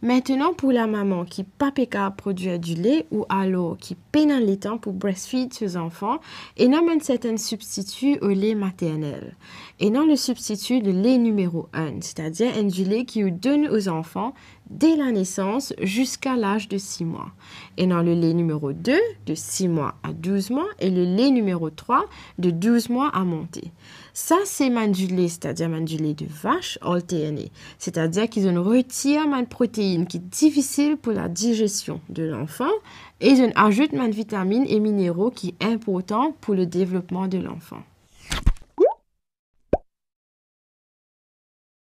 Maintenant, pour la maman qui pas produit produire du lait ou alors qui peine les temps pour breastfeed ses enfants, et nomme un certain substitut au lait maternel. Et non le substitut de lait numéro 1, c'est-à-dire un du lait qui donne aux enfants dès la naissance jusqu'à l'âge de 6 mois. Et non le lait numéro 2 de 6 mois à 12 mois et le lait numéro 3 de 12 mois à monter. Ça, c'est mandulé, c'est-à-dire mandulé de vache alterné, c'est-à-dire qu'ils ont retiré ma protéine, qui est difficile pour la digestion de l'enfant et une ajoutement de vitamines et minéraux qui est important pour le développement de l'enfant.